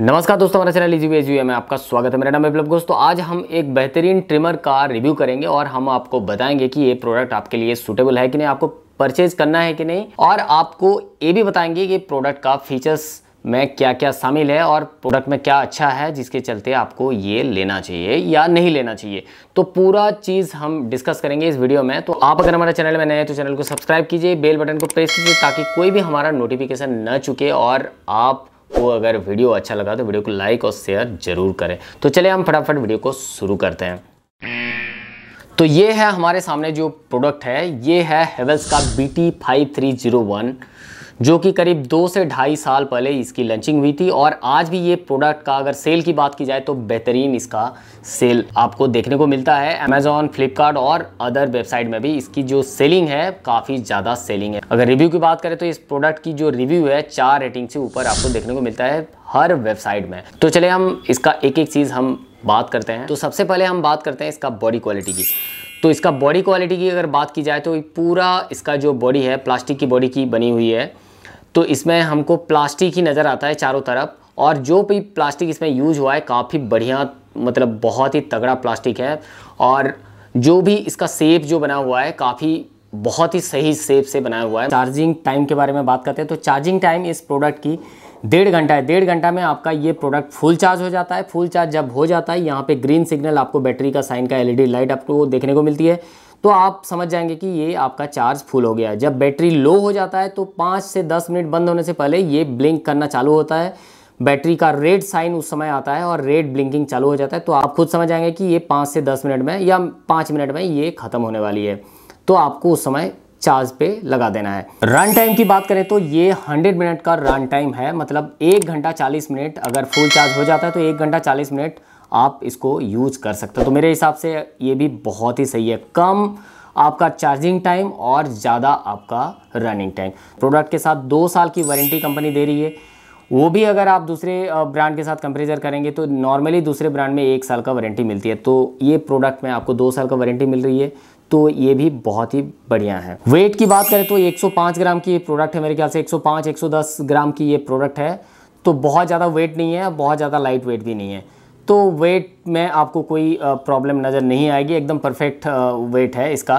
नमस्कार दोस्तों हमारे चैनल इजी एजी में आपका स्वागत है मेरा नाम विप्लब घोष तो आज हम एक बेहतरीन ट्रिमर का रिव्यू करेंगे और हम आपको बताएंगे कि ये प्रोडक्ट आपके लिए सूटेबल है कि नहीं आपको परचेज करना है कि नहीं और आपको ये भी बताएंगे कि प्रोडक्ट का फीचर्स में क्या क्या शामिल है और प्रोडक्ट में क्या अच्छा है जिसके चलते आपको ये लेना चाहिए या नहीं लेना चाहिए तो पूरा चीज़ हम डिस्कस करेंगे इस वीडियो में तो आप अगर हमारे चैनल में नए हैं तो चैनल को सब्सक्राइब कीजिए बेल बटन को प्रेस कीजिए ताकि कोई भी हमारा नोटिफिकेशन न चुके और आप तो अगर वीडियो अच्छा लगा तो वीडियो को लाइक और शेयर जरूर करें तो चले हम फटाफट वीडियो को शुरू करते हैं तो ये है हमारे सामने जो प्रोडक्ट है ये है हेवल्स का B T five three zero one जो कि करीब दो से ढाई साल पहले इसकी लॉन्चिंग हुई थी और आज भी ये प्रोडक्ट का अगर सेल की बात की जाए तो बेहतरीन इसका सेल आपको देखने को मिलता है अमेजोन फ्लिपकार्ट और अदर वेबसाइट में भी इसकी जो सेलिंग है काफ़ी ज़्यादा सेलिंग है अगर रिव्यू की बात करें तो इस प्रोडक्ट की जो रिव्यू है चार रेटिंग से ऊपर आपको देखने को मिलता है हर वेबसाइट में तो चले हम इसका एक एक चीज़ हम बात करते हैं तो सबसे पहले हम बात करते हैं इसका बॉडी क्वालिटी की तो इसका बॉडी क्वालिटी की अगर बात की जाए तो पूरा इसका जो बॉडी है प्लास्टिक की बॉडी की बनी हुई है तो इसमें हमको प्लास्टिक ही नज़र आता है चारों तरफ और जो भी प्लास्टिक इसमें यूज हुआ है काफ़ी बढ़िया मतलब बहुत ही तगड़ा प्लास्टिक है और जो भी इसका सेप जो बना हुआ है काफ़ी बहुत ही सही सेप से बनाया हुआ है चार्जिंग टाइम के बारे में बात करते हैं तो चार्जिंग टाइम इस प्रोडक्ट की डेढ़ घंटा है डेढ़ घंटा में आपका ये प्रोडक्ट फुल चार्ज हो जाता है फुल चार्ज जब हो जाता है यहाँ पे ग्रीन सिग्नल आपको बैटरी का साइन का एलईडी लाइट आपको देखने को मिलती है तो आप समझ जाएंगे कि ये आपका चार्ज फुल हो गया है जब बैटरी लो हो जाता है तो पाँच से दस मिनट बंद होने से पहले ये ब्लिंक करना चालू होता है बैटरी का रेड साइन उस समय आता है और रेड ब्लिंकिंग चालू हो जाता है तो आप खुद समझ जाएंगे कि ये पाँच से दस मिनट में या पाँच मिनट में ये ख़त्म होने वाली है तो आपको उस समय चार्ज पे लगा देना है रन टाइम की बात करें तो ये 100 मिनट का रन टाइम है मतलब एक घंटा 40 मिनट अगर फुल चार्ज हो जाता है तो एक घंटा 40 मिनट आप इसको यूज़ कर सकते हो तो मेरे हिसाब से ये भी बहुत ही सही है कम आपका चार्जिंग टाइम और ज़्यादा आपका रनिंग टाइम प्रोडक्ट के साथ दो साल की वारंटी कंपनी दे रही है वो भी अगर आप दूसरे ब्रांड के साथ कंपेरिजन करेंगे तो नॉर्मली दूसरे ब्रांड में एक साल का वारंटी मिलती है तो ये प्रोडक्ट में आपको दो साल का वारंटी मिल रही है तो ये भी बहुत ही बढ़िया है वेट की बात करें तो 105 ग्राम की प्रोडक्ट है मेरे ख्याल से 105 110 ग्राम की ये प्रोडक्ट है तो बहुत ज़्यादा वेट नहीं है बहुत ज़्यादा लाइट वेट भी नहीं है तो वेट में आपको कोई प्रॉब्लम नज़र नहीं आएगी एकदम परफेक्ट वेट है इसका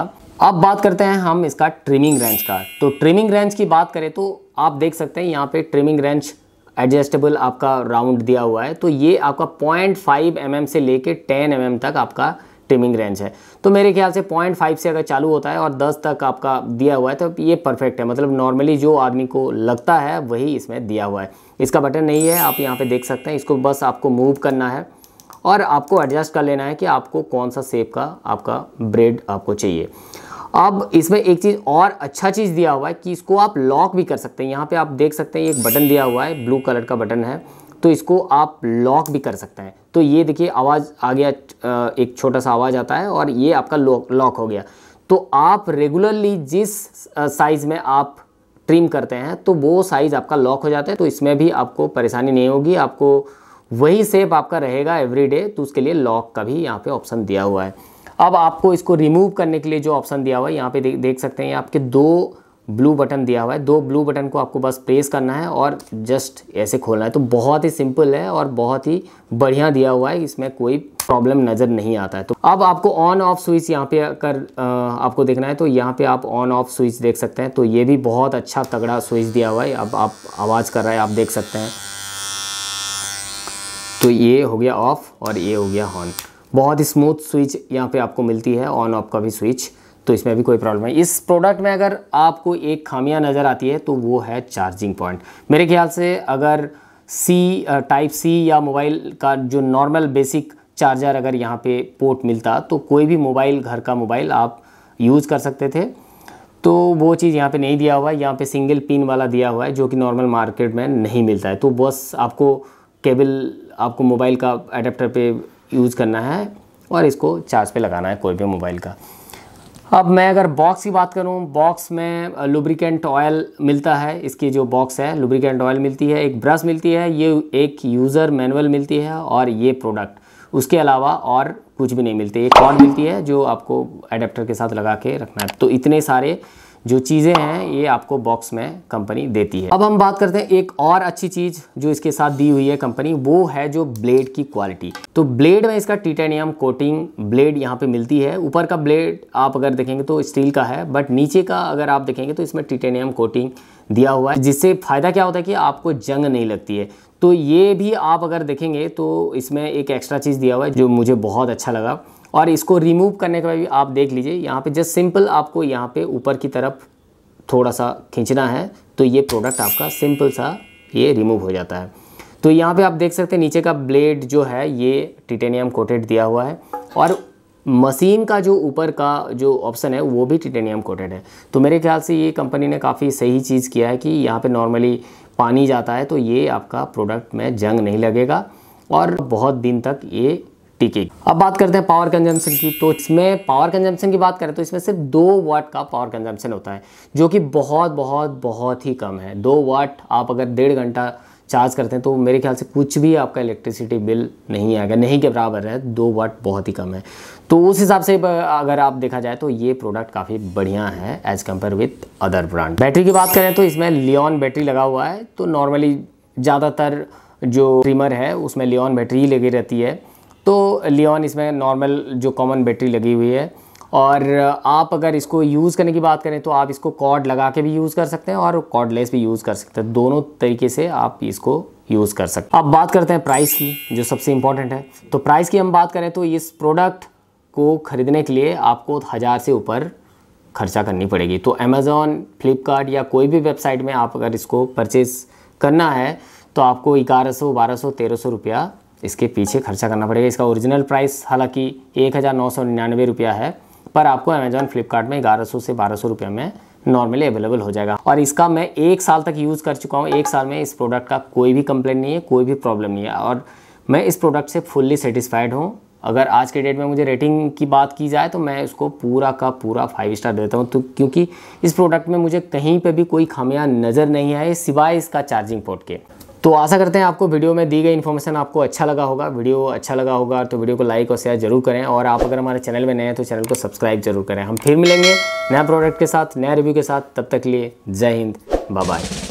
अब बात करते हैं हम इसका ट्रिमिंग रेंज का तो ट्रिमिंग रेंज की बात करें तो आप देख सकते हैं यहाँ पे ट्रिमिंग रेंज एडजस्टेबल आपका राउंड दिया हुआ है तो ये आपका 0.5 फाइव mm से लेके 10 mm तक आपका ट्रिमिंग रेंज है तो मेरे ख्याल से 0.5 से अगर चालू होता है और 10 तक आपका दिया हुआ है तो ये परफेक्ट है मतलब नॉर्मली जो आदमी को लगता है वही इसमें दिया हुआ है इसका बटन नहीं है आप यहाँ पर देख सकते हैं इसको बस आपको मूव करना है और आपको एडजस्ट कर लेना है कि आपको कौन सा सेप का आपका ब्रेड आपको चाहिए अब इसमें एक चीज़ और अच्छा चीज़ दिया हुआ है कि इसको आप लॉक भी कर सकते हैं यहाँ पे आप देख सकते हैं एक बटन दिया हुआ है ब्लू कलर का बटन है तो इसको आप लॉक भी कर सकते हैं तो ये देखिए आवाज़ आ गया एक छोटा सा आवाज़ आता है और ये आपका लॉक लॉक हो गया तो आप रेगुलरली जिस साइज़ में आप ट्रिम करते हैं तो वो साइज़ आपका लॉक हो जाता है तो इसमें भी आपको परेशानी नहीं होगी आपको वही सेप आपका रहेगा एवरी डे तो उसके लिए लॉक का भी यहाँ पे ऑप्शन दिया हुआ है अब आपको इसको रिमूव करने के लिए जो ऑप्शन दिया हुआ है यहाँ पे दे, देख सकते हैं आपके दो ब्लू बटन दिया हुआ है दो ब्लू बटन को आपको बस प्रेस करना है और जस्ट ऐसे खोलना है तो बहुत ही सिंपल है और बहुत ही बढ़िया दिया हुआ है इसमें कोई प्रॉब्लम नज़र नहीं आता है तो अब आपको ऑन ऑफ स्विच यहाँ पे कर आपको देखना है तो यहाँ पे आप ऑन ऑफ स्विच देख सकते हैं तो ये भी बहुत अच्छा तगड़ा स्विच दिया हुआ है अब आप आवाज़ कर रहा है आप देख सकते हैं तो ये हो गया ऑफ़ और ये हो गया ऑन बहुत स्मूथ स्विच यहाँ पे आपको मिलती है ऑन ऑफ का भी स्विच तो इसमें भी कोई प्रॉब्लम है इस प्रोडक्ट में अगर आपको एक खामियां नज़र आती है तो वो है चार्जिंग पॉइंट मेरे ख्याल से अगर सी टाइप सी या मोबाइल का जो नॉर्मल बेसिक चार्जर अगर यहाँ पे पोर्ट मिलता तो कोई भी मोबाइल घर का मोबाइल आप यूज़ कर सकते थे तो वो चीज़ यहाँ पे नहीं दिया हुआ है यहाँ पे सिंगल पिन वाला दिया हुआ है जो कि नॉर्मल मार्केट में नहीं मिलता है तो बस आपको केबल आपको मोबाइल का अडेप्टर पे यूज़ करना है और इसको चार्ज पे लगाना है कोई भी मोबाइल का अब मैं अगर बॉक्स की बात करूँ बॉक्स में लुब्रिकेंट ऑयल मिलता है इसकी जो बॉक्स है लुब्रिकेंट ऑयल मिलती है एक ब्रश मिलती है ये एक यूज़र मैनुअल मिलती है और ये प्रोडक्ट उसके अलावा और कुछ भी नहीं मिलती एक कॉर्ड मिलती है जो आपको अडेप्टर के साथ लगा के रखना है तो इतने सारे जो चीज़ें हैं ये आपको बॉक्स में कंपनी देती है अब हम बात करते हैं एक और अच्छी चीज़ जो इसके साथ दी हुई है कंपनी वो है जो ब्लेड की क्वालिटी तो ब्लेड में इसका टीटेनियम कोटिंग ब्लेड यहाँ पे मिलती है ऊपर का ब्लेड आप अगर देखेंगे तो स्टील का है बट नीचे का अगर आप देखेंगे तो इसमें टीटेनियम कोटिंग दिया हुआ है जिससे फ़ायदा क्या होता है कि आपको जंग नहीं लगती है तो ये भी आप अगर देखेंगे तो इसमें एक एक्स्ट्रा चीज़ दिया हुआ है जो मुझे बहुत अच्छा लगा और इसको रिमूव करने के बाद भी आप देख लीजिए यहाँ पे जस्ट सिंपल आपको यहाँ पे ऊपर की तरफ थोड़ा सा खींचना है तो ये प्रोडक्ट आपका सिंपल सा ये रिमूव हो जाता है तो यहाँ पे आप देख सकते हैं नीचे का ब्लेड जो है ये टिटेनियम कोटेड दिया हुआ है और मशीन का जो ऊपर का जो ऑप्शन है वो भी टिटेनियम कोटेड है तो मेरे ख्याल से ये कंपनी ने काफ़ी सही चीज़ किया है कि यहाँ पे नॉर्मली पानी जाता है तो ये आपका प्रोडक्ट में जंग नहीं लगेगा और बहुत दिन तक ये टीकेगी अब बात करते हैं पावर कंजम्पशन की तो इसमें पावर कंजम्पशन की बात करें तो इसमें सिर्फ दो वाट का पावर कंजम्पशन होता है जो कि बहुत बहुत बहुत ही कम है दो वाट आप अगर डेढ़ घंटा चार्ज करते हैं तो मेरे ख्याल से कुछ भी आपका इलेक्ट्रिसिटी बिल नहीं आएगा नहीं के बराबर है दो वाट बहुत ही कम है तो उस हिसाब से अगर आप देखा जाए तो ये प्रोडक्ट काफ़ी बढ़िया है as compare with other brand battery की बात करें तो इसमें लियॉन बैटरी लगा हुआ है तो नॉर्मली ज़्यादातर जो ट्रिमर है उसमें लियॉन बैटरी ही लगी रहती है तो लियोन इसमें नॉर्मल जो कॉमन बैटरी लगी हुई है और आप अगर इसको यूज़ करने की बात करें तो आप इसको कॉर्ड लगा के भी यूज़ कर सकते हैं और कॉर्डलेस भी यूज़ कर सकते हैं दोनों तरीके से आप इसको यूज़ कर सकते हैं अब बात करते हैं प्राइस की जो सबसे इम्पॉर्टेंट है तो प्राइस की हम बात करें तो इस प्रोडक्ट को ख़रीदने के लिए आपको हज़ार से ऊपर खर्चा करनी पड़ेगी तो अमेज़ॉन फ्लिपकार्ट या कोई भी वेबसाइट में आप अगर इसको परचेज़ करना है तो आपको ग्यारह सौ बारह सौ तेरह सौ रुपया इसके पीछे खर्चा करना पड़ेगा इसका ओरिजिनल प्राइस हालांकि एक हज़ार नौ सौ निन्यानवे रुपया है पर आपको अमेज़ॉन फ्लिपकार्ट में ग्यारह सौ से बारह सौ रुपये में नॉर्मली अवेलेबल हो जाएगा और इसका मैं एक साल तक यूज़ कर चुका हूँ एक साल में इस प्रोडक्ट का कोई भी कंप्लेन नहीं है कोई भी प्रॉब्लम नहीं है और मैं इस प्रोडक्ट से फुल्ली सेटिस्फाइड हूँ अगर आज के डेट में मुझे रेटिंग की बात की जाए तो मैं उसको पूरा का पूरा फाइव स्टार देता हूँ तो क्योंकि इस प्रोडक्ट में मुझे कहीं पे भी कोई खामियां नज़र नहीं आए सिवाय इसका चार्जिंग पोर्ट के तो आशा करते हैं आपको वीडियो में दी गई इन्फॉर्मेशन आपको अच्छा लगा होगा वीडियो अच्छा लगा होगा तो वीडियो को लाइक और शेयर जरूर करें और आप अगर हमारे चैनल में नए हैं तो चैनल को सब्सक्राइब जरूर करें हम फिर मिलेंगे नया प्रोडक्ट के साथ नया रिव्यू के साथ तब तक लिए जय हिंद बाय